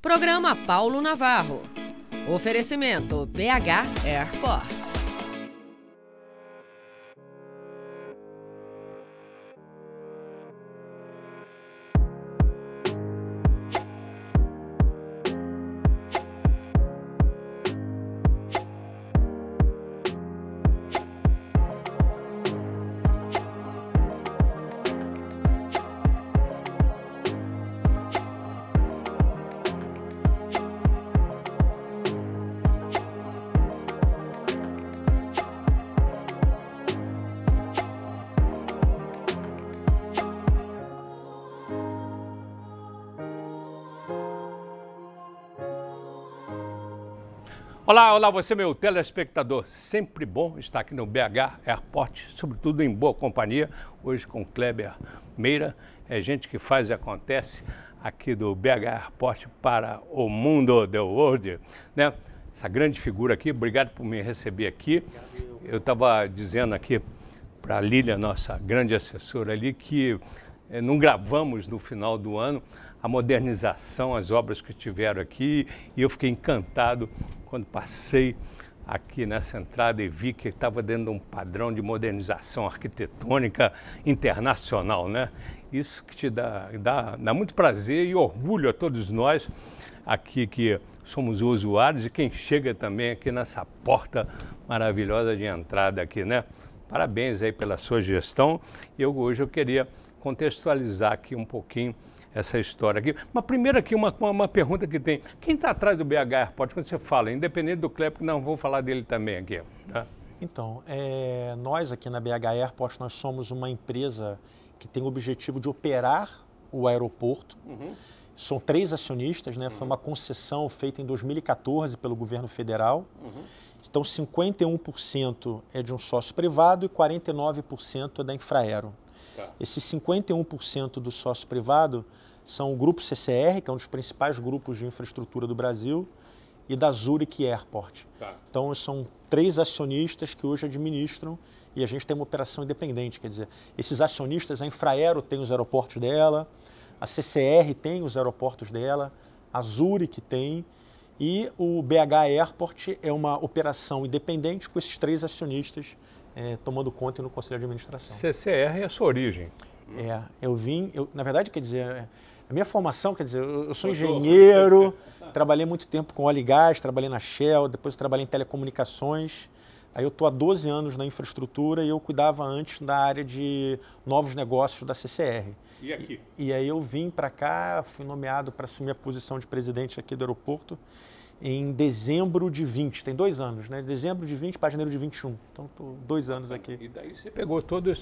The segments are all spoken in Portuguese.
Programa Paulo Navarro. Oferecimento BH Airport. Olá, olá você, meu telespectador. Sempre bom estar aqui no BH Airport, sobretudo em boa companhia, hoje com Kleber Meira. É gente que faz e acontece aqui do BH Airport para o mundo, the world, né? Essa grande figura aqui, obrigado por me receber aqui. Eu estava dizendo aqui para a Lília, nossa grande assessora ali, que é, não gravamos no final do ano a modernização, as obras que tiveram aqui, e eu fiquei encantado quando passei aqui nessa entrada e vi que estava dentro de um padrão de modernização arquitetônica internacional, né? Isso que te dá, dá, dá muito prazer e orgulho a todos nós aqui que somos usuários e quem chega também aqui nessa porta maravilhosa de entrada aqui, né? Parabéns aí pela sua gestão. Eu hoje eu queria contextualizar aqui um pouquinho essa história aqui. Mas primeiro aqui uma, uma, pergunta que tem. Quem está atrás do BH Airport, quando você fala, independente do CLEP, não, vou falar dele também aqui. Tá? Então, é, nós aqui na BH Airport, nós somos uma empresa que tem o objetivo de operar o aeroporto. Uhum. São três acionistas, né? Uhum. Foi uma concessão feita em 2014 pelo governo federal. Uhum. Então, 51% é de um sócio privado e 49% é da Infraero. Tá. Esses 51% do sócio privado são o Grupo CCR, que é um dos principais grupos de infraestrutura do Brasil, e da Zurich Airport. Tá. Então, são três acionistas que hoje administram e a gente tem uma operação independente. Quer dizer, esses acionistas, a Infraero tem os aeroportos dela, a CCR tem os aeroportos dela, a Zurich tem e o BH Airport é uma operação independente com esses três acionistas é, tomando conta no Conselho de Administração. CCR é a sua origem. É, eu vim, eu, na verdade, quer dizer, a é, é minha formação, quer dizer, eu, eu sou engenheiro, trabalhei muito tempo com óleo e gás, trabalhei na Shell, depois trabalhei em telecomunicações, Aí eu estou há 12 anos na infraestrutura e eu cuidava antes da área de novos negócios da CCR. E aqui? E, e aí eu vim para cá, fui nomeado para assumir a posição de presidente aqui do aeroporto em dezembro de 20, tem dois anos, né? Dezembro de 20 para janeiro de 21. Então, tô dois anos aqui. E daí você pegou toda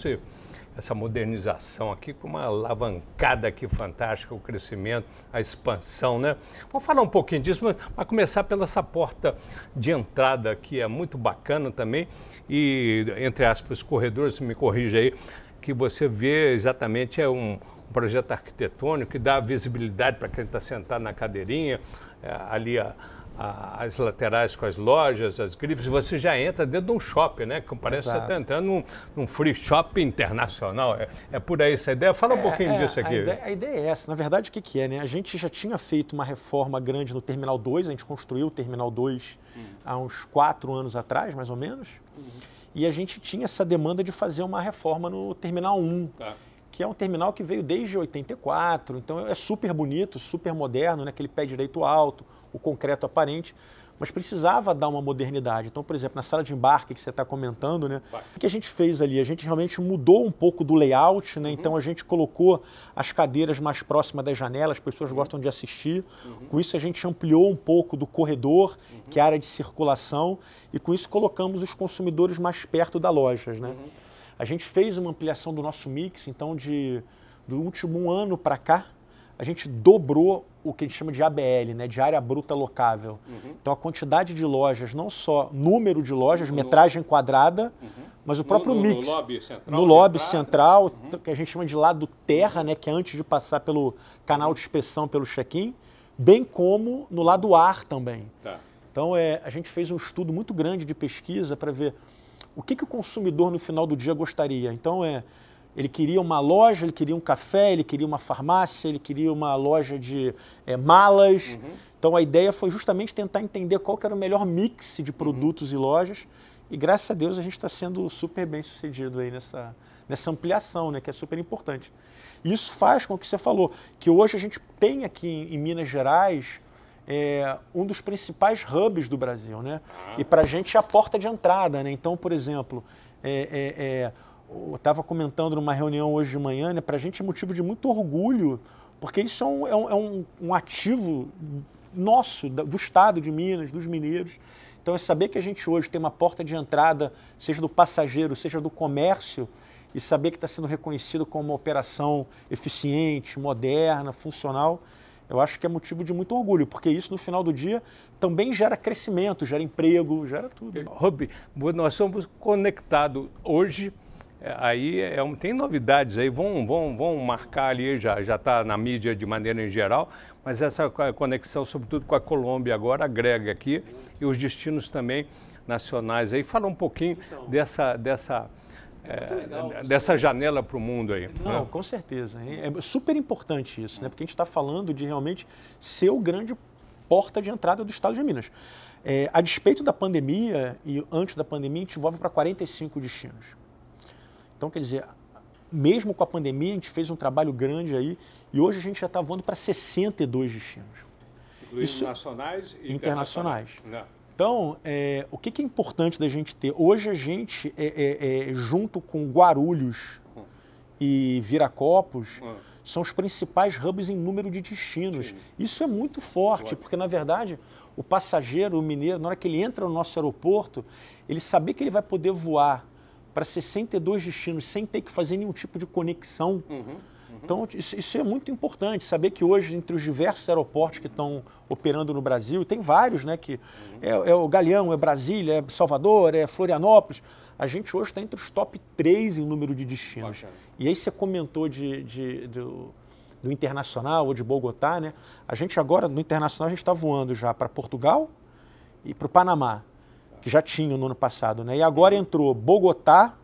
essa modernização aqui com uma alavancada aqui fantástica, o crescimento, a expansão, né? Vamos falar um pouquinho disso, mas, mas começar pela essa porta de entrada que é muito bacana também e, entre aspas, corredores, me corrija aí, que você vê exatamente é um, um projeto arquitetônico que dá visibilidade para quem está sentado na cadeirinha, é, ali a as laterais com as lojas, as grifes, você já entra dentro de um shopping, né? Que parece Exato. que você está entrando num, num, free shop internacional. É, é, por aí essa ideia. Fala um é, pouquinho é, disso aqui. A ideia, a ideia, é essa. Na verdade, o que, que é, né? A gente já tinha feito uma reforma grande no Terminal 2, a gente construiu o Terminal 2 uhum. há uns quatro anos atrás, mais ou menos. Uhum. E a gente tinha essa demanda de fazer uma reforma no Terminal 1. Tá que é um terminal que veio desde 84, então é super bonito, super moderno, né? aquele pé direito alto, o concreto aparente, mas precisava dar uma modernidade. Então, por exemplo, na sala de embarque que você está comentando, né? O que a gente fez ali? A gente realmente mudou um pouco do layout, né? Então uhum. Então a gente colocou as cadeiras mais próximas das janelas, as pessoas uhum. gostam de assistir. Uhum. Com isso a gente ampliou um pouco do corredor, uhum. que é a área de circulação, e com isso colocamos os consumidores mais perto das lojas, né? Uhum. A gente fez uma ampliação do nosso mix, então de do último ano para cá, a gente dobrou o que a gente chama de ABL, né, de área bruta locável. Uhum. Então a quantidade de lojas, não só número de lojas, metragem quadrada, uhum. mas o próprio no, no, mix. No lobby central. No lobby central, uhum. que a gente chama de lado terra, né, que é antes de passar pelo canal uhum. de inspeção, pelo check-in, bem como no lado ar também. Tá. Então é, a gente fez um estudo muito grande de pesquisa para ver o que, que o consumidor no final do dia gostaria. Então é, ele queria uma loja, ele queria um café, ele queria uma farmácia, ele queria uma loja de é, malas. Uhum. Então a ideia foi justamente tentar entender qual era o melhor mix de uhum. produtos uhum. e lojas. E graças a Deus a gente está sendo super bem sucedido aí nessa, nessa ampliação, né, que é super importante. isso faz com que você falou, que hoje a gente tem aqui em, em Minas Gerais é, um dos principais hubs do Brasil, né? E para a gente é a porta de entrada, né? Então, por exemplo, é, é, é eu estava comentando numa reunião hoje de manhã, né? Para a gente é motivo de muito orgulho, porque isso é um, é um, é um ativo nosso, do estado de Minas, dos mineiros. Então, é saber que a gente hoje tem uma porta de entrada, seja do passageiro, seja do comércio, e saber que está sendo reconhecido como uma operação eficiente, moderna, funcional eu acho que é motivo de muito orgulho, porque isso no final do dia também gera crescimento, gera emprego, gera tudo. Rob, nós somos conectados hoje. É, aí é, tem novidades aí, vão, vão, vão marcar ali, já está na mídia de maneira em geral, mas essa conexão, sobretudo com a Colômbia agora, agrega aqui e os destinos também nacionais aí. Fala um pouquinho então, dessa, dessa, é, legal, é, dessa você... janela para o mundo aí. Não, né? com certeza. É super importante isso, né? Porque a gente está falando de realmente ser o grande porta de entrada do estado de Minas. É, a despeito da pandemia e antes da pandemia, a gente envolve para 45 destinos. Então, quer dizer, mesmo com a pandemia, a gente fez um trabalho grande aí e hoje a gente já está voando para 62 destinos. Incluindo Isso, nacionais e internacionais. internacionais. Então, é, o que, que, é importante da gente ter? Hoje a gente, é, é, é junto com Guarulhos e Viracopos, uhum. são os principais hubs em número de destinos. Sim. Isso é muito forte, porque na verdade o passageiro, o mineiro, na hora que ele entra no nosso aeroporto, ele saber que ele vai poder voar para 62 destinos sem ter que fazer nenhum tipo de conexão. Uhum Uhum. Então, isso, é muito importante, saber que hoje, entre os diversos aeroportos que estão operando no Brasil, tem vários, né? Que uhum. é, é, o Galeão, é Brasília, é Salvador, é Florianópolis. A gente hoje está entre os top 3 em número de destinos. Bacana. E aí você comentou de, de, de do internacional ou de Bogotá, né? A gente agora, no internacional, a gente está voando já para Portugal e para o Panamá, que já tinha no ano passado, né? E agora entrou Bogotá,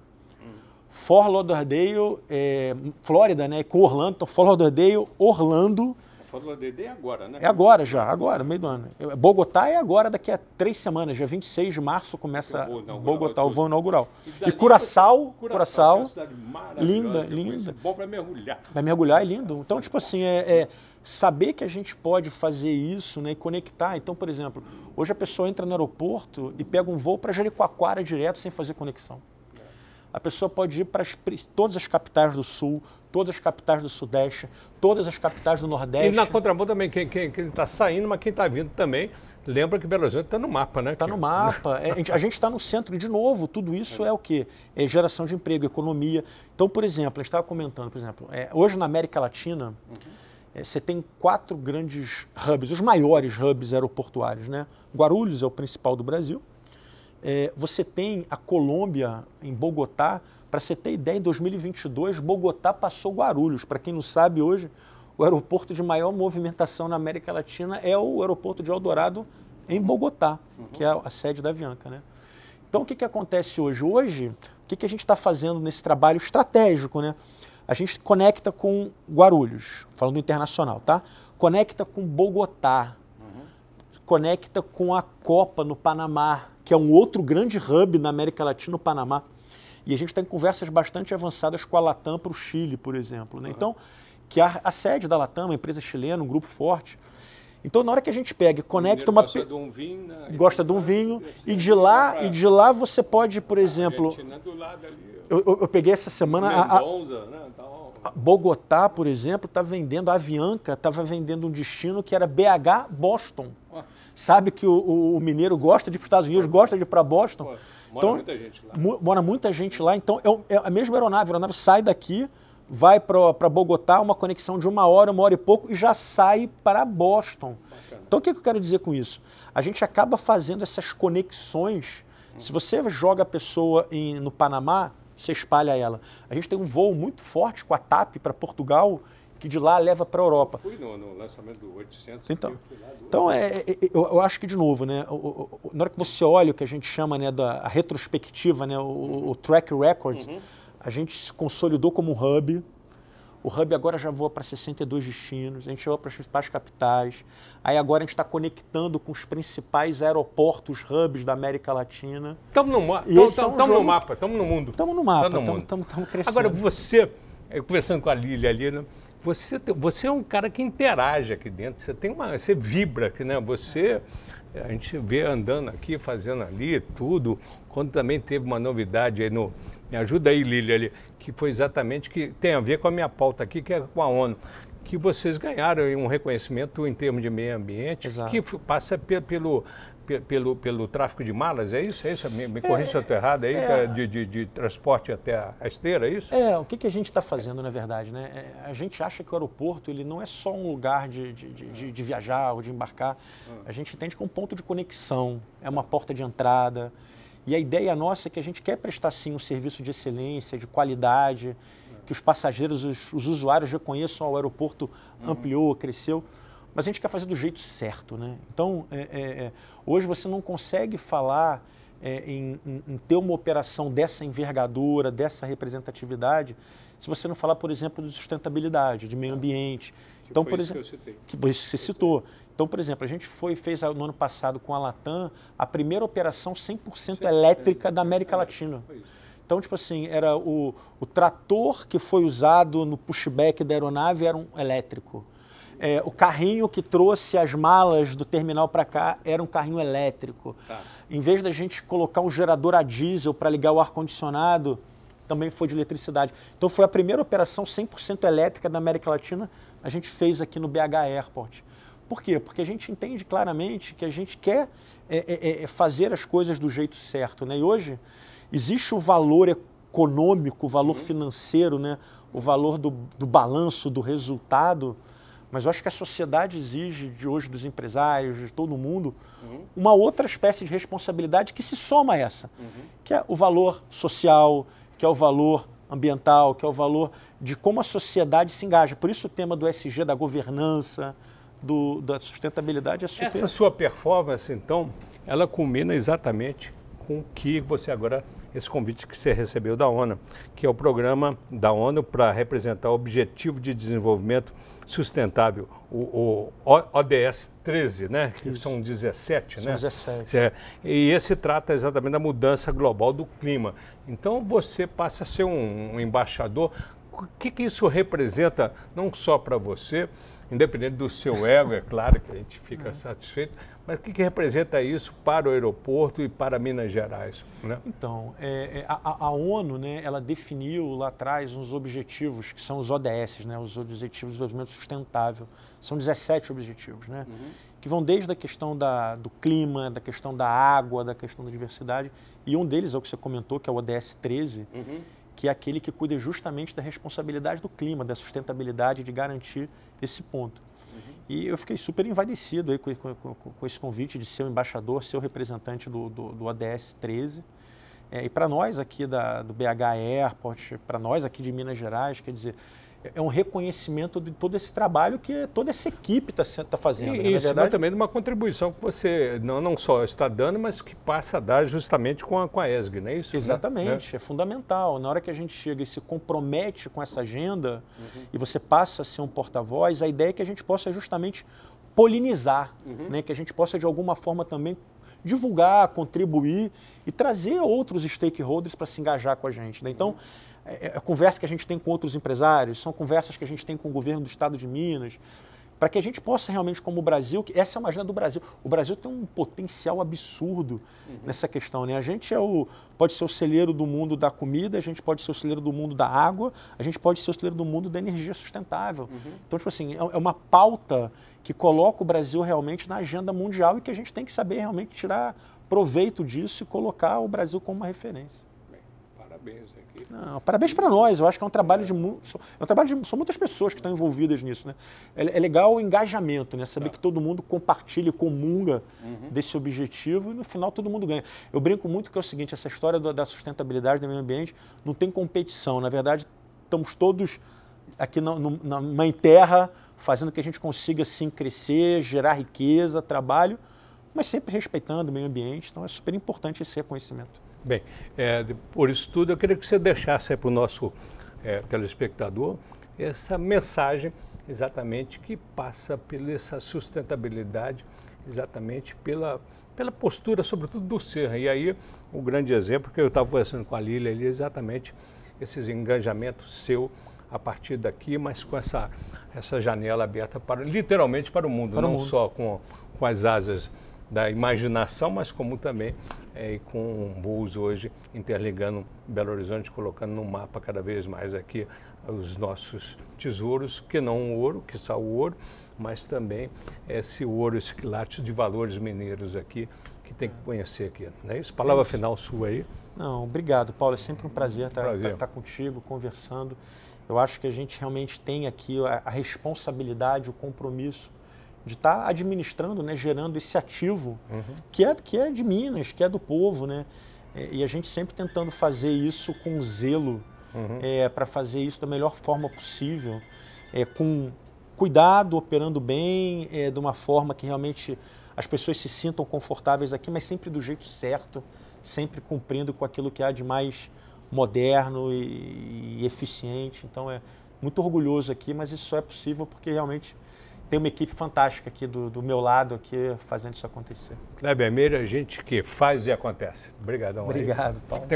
Fort Lauderdale, é, Flórida, né? Com Orlando, então Fort Lauderdale, Orlando. Fort Lauderdale é agora, né? É agora já, agora, meio do ano. Bogotá é agora, daqui a três semanas, dia 26 de março começa Bogotá, o voo inaugural. E, Curaçao, Curaçao, é linda, linda. Bom para mergulhar. Para mergulhar é lindo. Então, tipo assim, é, é saber que a gente pode fazer isso né, e conectar. Então, por exemplo, hoje a pessoa entra no aeroporto e pega um voo para Jericoacoara direto sem fazer conexão a pessoa pode ir para as, todas as capitais do Sul, todas as capitais do Sudeste, todas as capitais do Nordeste. E na contramão também, quem está saindo, mas quem está vindo também, lembra que Belo Horizonte está no mapa, né? Está no mapa. É, a gente está no centro. De novo, tudo isso é, é o quê? É geração de emprego, economia. Então, por exemplo, eu estava comentando, por exemplo, é, hoje na América Latina, uhum. É, você tem quatro grandes hubs, os maiores hubs aeroportuários, né? Guarulhos é o principal do Brasil, é, você tem a Colômbia em Bogotá, para você ter ideia, em 2022 Bogotá passou Guarulhos. Para quem não sabe hoje, o aeroporto de maior movimentação na América Latina é o aeroporto de Eldorado em Bogotá, uhum. que é a sede da Avianca, né? Então o que, que acontece hoje? Hoje, o que, que a gente está fazendo nesse trabalho estratégico, né? A gente conecta com Guarulhos, falando internacional, tá? Conecta com Bogotá, conecta com a Copa no Panamá, que é um outro grande hub na América Latina, o Panamá. E a gente tem conversas bastante avançadas com a Latam para o Chile, por exemplo. Né? Uhum. Então, que é a, a, sede da Latam, uma empresa chilena, um grupo forte. Então, na hora que a gente pega e conecta uma gosta de um vinho, né? gosta de um vinho e de lá e de lá você pode, por exemplo, eu, eu, eu, peguei essa semana a, a, né? tá Bogotá, por exemplo, está vendendo a Avianca, estava vendendo um destino que era BH Boston. Ué sabe que o, o mineiro gosta de ir para os Estados Unidos, gosta de ir para Boston. Pô, mora então, muita gente lá. mora muita gente lá. Então, é, é a mesma aeronave. A aeronave sai daqui, vai para Bogotá, uma conexão de uma hora, uma hora e pouco, e já sai para Boston. Bacana. Então, o que, que eu quero dizer com isso? A gente acaba fazendo essas conexões. Hum. Se uhum. você joga a pessoa em, no Panamá, você espalha ela. A gente tem um voo muito forte com a TAP para Portugal que de lá leva para a Europa. Eu fui no, no, lançamento do 800. Então, então é, é, é, eu, eu, acho que, de novo, né, o, o, na hora que você olha o que a gente chama né, da retrospectiva, né, uhum. o, track record, uhum. a gente se consolidou como um hub. O hub agora já voa para 62 destinos, a gente voa para as principais capitais. Aí agora a gente está conectando com os principais aeroportos, hubs da América Latina. Estamos no, ma tamo, é um tamo no mapa, estamos no mundo. Estamos no mapa, estamos crescendo. Agora você, é, conversando com a Lília ali, né? você, você é um cara que interage aqui dentro, você tem uma, você vibra aqui, né? Você a gente vê andando aqui, fazendo ali, tudo. Quando também teve uma novidade aí no. Me ajuda aí, Lília, ali, que foi exatamente que tem a ver com a minha pauta aqui, que é com a ONU. Que vocês ganharam um reconhecimento em termos de meio ambiente, Exato. que passa pelo, pelo, pelo tráfico de malas, é isso? É isso? Me, me é, corrija é, se eu estou errado aí, é. é, de, de, de, transporte até a esteira, é isso? É, o que, que a gente está fazendo, na verdade, né? É, a gente acha que o aeroporto ele não é só um lugar de, de, de, de viajar ou de embarcar. Ah. A gente entende que é um ponto de conexão, é uma porta de entrada. E a ideia nossa é que a gente quer prestar, sim, um serviço de excelência, de qualidade, é. que os passageiros, os, os usuários reconheçam o aeroporto uhum. ampliou, cresceu mas a gente quer fazer do jeito certo, né? Então, é, é, é hoje você não consegue falar é, em, em, ter uma operação dessa envergadura, dessa representatividade, se você não falar, por exemplo, de sustentabilidade, de meio ah, ambiente. Que então, por exemplo, que, que você citou. Então, por exemplo, a gente foi fez no ano passado com a Latam a primeira operação 100% elétrica é, da América é, Latina. Então, tipo assim, era o, o trator que foi usado no pushback da aeronave era um elétrico. É, o carrinho que trouxe as malas do terminal para cá era um carrinho elétrico. Tá. Em vez da gente colocar um gerador a diesel para ligar o ar-condicionado, também foi de eletricidade. Então foi a primeira operação 100% elétrica da América Latina a gente fez aqui no BH Airport. Por quê? Porque a gente entende claramente que a gente quer é é, é, é, fazer as coisas do jeito certo. Né? E hoje existe o valor econômico, o valor uhum. financeiro, né? o valor do, do balanço, do resultado mas eu acho que a sociedade exige de hoje dos empresários, de todo mundo, uhum. uma outra espécie de responsabilidade que se soma a essa, uhum. que é o valor social, que é o valor ambiental, que é o valor de como a sociedade se engaja. Por isso o tema do SG, da governança, do, da sustentabilidade é super... Essa sua performance, então, ela culmina exatamente com que você agora, esse convite que você recebeu da ONU, que é o programa da ONU para representar o Objetivo de Desenvolvimento Sustentável, o, o ODS 13, né? Que Isso. são 17, né? são né? 17. É, e esse trata exatamente da mudança global do clima. Então você passa a ser um, um embaixador o que, que, isso representa, não só para você, independente do seu ego, é claro que a gente fica é. satisfeito, mas o que, que, representa isso para o aeroporto e para Minas Gerais? Né? Então, é, é a, a, ONU né, ela definiu lá atrás uns objetivos que são os ODS, né, os Objetivos de Desenvolvimento Sustentável. São 17 objetivos, né, uhum. que vão desde a questão da, do clima, da questão da água, da questão da diversidade. E um deles é o que você comentou, que é o ODS 13, uhum. que é aquele que cuida justamente da responsabilidade do clima, da sustentabilidade, de garantir esse ponto. E eu fiquei super envalecido aí com, com, com, com esse convite de ser o embaixador, ser o representante do, do, do ADS 13. É, e para nós aqui da, do BH Airport, para nós aqui de Minas Gerais, quer dizer, é, é um reconhecimento de todo esse trabalho que toda essa equipe está tá fazendo. E né? isso, verdade... mas também de uma contribuição que você não, não só está dando, mas que passa a dar justamente com a, com a ESG, não é isso? Exatamente, né? é fundamental. Na hora que a gente chega e se compromete com essa agenda uhum. e você passa a ser um porta-voz, a ideia é que a gente possa justamente polinizar, uhum. né? que a gente possa de alguma forma também divulgar, contribuir e trazer outros stakeholders para se engajar com a gente. Né? Então, é, é, a é conversa que a gente tem com outros empresários, são conversas que a gente tem com o governo do estado de Minas, para que a gente possa realmente, como o Brasil, que essa é uma agenda do Brasil. O Brasil tem um potencial absurdo uhum. nessa questão, né? A gente é o, pode ser o celeiro do mundo da comida, a gente pode ser o celeiro do mundo da água, a gente pode ser o celeiro do mundo da energia sustentável. Uhum. Então, tipo assim, é, é uma pauta que coloca o Brasil realmente na agenda mundial e que a gente tem que saber realmente tirar proveito disso e colocar o Brasil como uma referência. Bem, parabéns. Não, parabéns para nós. Eu acho que é um trabalho de, é um trabalho de, são muitas pessoas que estão envolvidas nisso, né? É, é legal o engajamento, né? Saber tá. que todo mundo compartilha, comunga uhum. desse objetivo e no final todo mundo ganha. Eu brinco muito que é o seguinte: essa história do, da sustentabilidade do meio ambiente não tem competição. Na verdade, estamos todos aqui na, na mãe terra fazendo que a gente consiga sim crescer, gerar riqueza, trabalho, mas sempre respeitando o meio ambiente. Então é super importante esse reconhecimento. Bem, é, por isso tudo, eu queria que você deixasse para o nosso é, telespectador essa mensagem exatamente que passa pela essa sustentabilidade, exatamente pela, pela postura, sobretudo, do ser. E aí, o um grande exemplo que eu estava conversando com a Lília ali, exatamente esses engajamentos seu a partir daqui, mas com essa, essa janela aberta para literalmente para o mundo, para não o mundo. só com, com as asas da imaginação, mas como também é, com voos hoje interligando Belo Horizonte, colocando no mapa cada vez mais aqui os nossos tesouros, que não o ouro, que só o ouro, mas também esse ouro, esse quilate de valores mineiros aqui, que tem que conhecer aqui. Não é isso? Palavra isso. final sua aí. Não, obrigado, Paulo. É sempre um prazer estar tá, tá, tá contigo, conversando. Eu acho que a gente realmente tem aqui a, a responsabilidade, o compromisso de estar tá administrando, né, gerando esse ativo uhum. que, é, que é de Minas, que é do povo, né? É, e a gente sempre tentando fazer isso com zelo, uhum. é, para fazer isso da melhor forma possível, é, com cuidado, operando bem, é, de uma forma que realmente as pessoas se sintam confortáveis aqui, mas sempre do jeito certo, sempre cumprindo com aquilo que há de mais moderno e, e eficiente. Então é muito orgulhoso aqui, mas isso só é possível porque realmente tem uma equipe fantástica aqui do, do meu lado aqui fazendo isso acontecer. Kleber Meira, gente que faz e acontece. Obrigadão. Obrigado, aí. Paulo.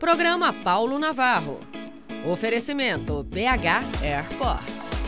Programa Paulo Navarro. Oferecimento BH Airport.